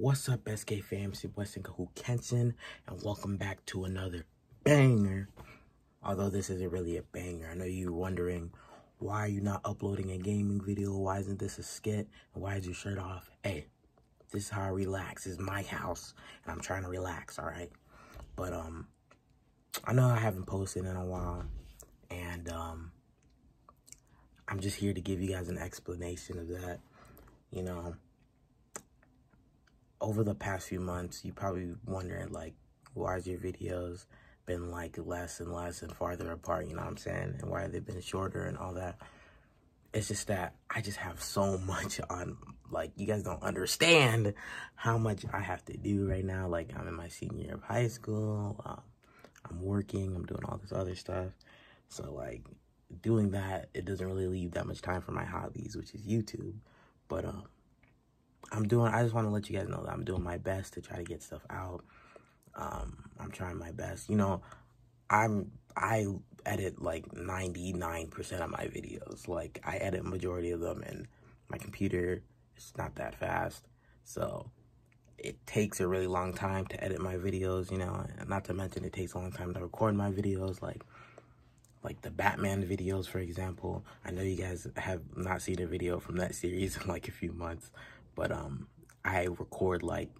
What's up, SK fam? It's your boy Senkaku Kenson, and welcome back to another banger. Although this isn't really a banger, I know you're wondering why are you not uploading a gaming video? Why isn't this a skit? Why is your shirt off? Hey, this is how I relax. This is my house, and I'm trying to relax, all right? But, um, I know I haven't posted in a while, and, um, I'm just here to give you guys an explanation of that, you know over the past few months, you probably wondering like, why is your videos been like less and less and farther apart? You know what I'm saying? And why they've been shorter and all that. It's just that I just have so much on. Like you guys don't understand how much I have to do right now. Like I'm in my senior year of high school. Um, I'm working. I'm doing all this other stuff. So like doing that, it doesn't really leave that much time for my hobbies, which is YouTube. But um I'm doing, I just want to let you guys know that I'm doing my best to try to get stuff out. Um, I'm trying my best. You know, I'm, I edit like 99% of my videos. Like, I edit majority of them and my computer is not that fast. So, it takes a really long time to edit my videos, you know, and not to mention it takes a long time to record my videos, like, like the Batman videos, for example. I know you guys have not seen a video from that series in like a few months, but um, I record like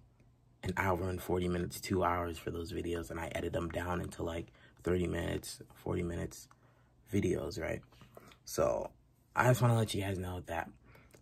an hour and 40 minutes, two hours for those videos, and I edit them down into like 30 minutes, 40 minutes videos, right? So I just want to let you guys know that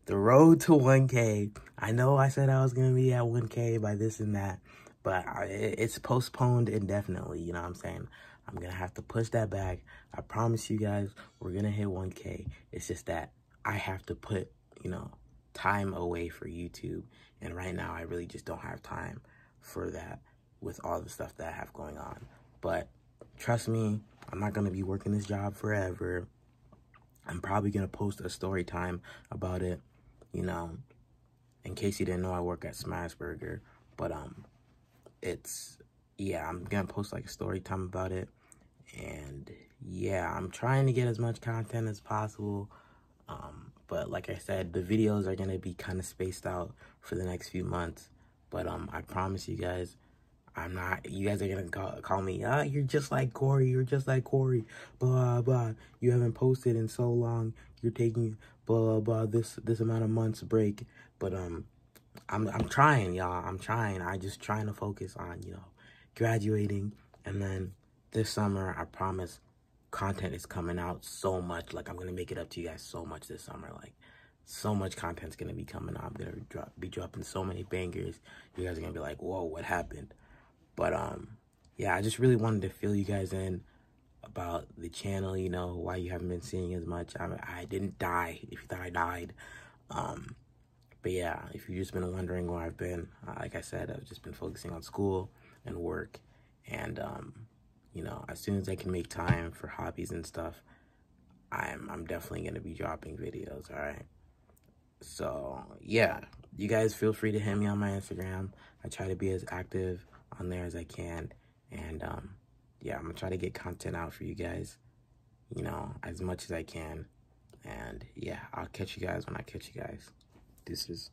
the road to 1K, I know I said I was going to be at 1K by this and that, but it's postponed indefinitely, you know what I'm saying? I'm going to have to push that back. I promise you guys, we're going to hit 1K. It's just that I have to put, you know, time away for YouTube. And right now, I really just don't have time for that with all the stuff that I have going on. But trust me, I'm not going to be working this job forever. I'm probably going to post a story time about it, you know. In case you didn't know, I work at Smashburger. But, um, it's, yeah, I'm going to post, like, a story time about it. And, yeah, I'm trying to get as much content as possible. Um, but like I said, the videos are going to be kind of spaced out for the next few months. But um, I promise you guys, I'm not, you guys are going to call, call me, ah, you're just like Corey, you're just like Corey, blah, blah. You haven't posted in so long, you're taking blah, blah, this, this amount of months break. But um, I'm, I'm trying, y'all, I'm trying. I just trying to focus on, you know, graduating. And then this summer, I promise content is coming out so much. Like I'm gonna make it up to you guys so much this summer. Like so much content's gonna be coming out. I'm gonna drop, be dropping so many bangers. You guys are gonna be like, whoa, what happened? But um, yeah, I just really wanted to fill you guys in about the channel. You know why you haven't been seeing as much. I I didn't die. If you thought I died, um, but yeah, if you've just been wondering where I've been, uh, like I said, I've just been focusing on school and work, and um, you know, as soon as I can make time for hobbies and stuff, I'm I'm definitely gonna be dropping videos, alright? So yeah, you guys feel free to hit me on my Instagram. I try to be as active on there as I can. And um yeah, I'm gonna try to get content out for you guys, you know, as much as I can. And yeah, I'll catch you guys when I catch you guys. This is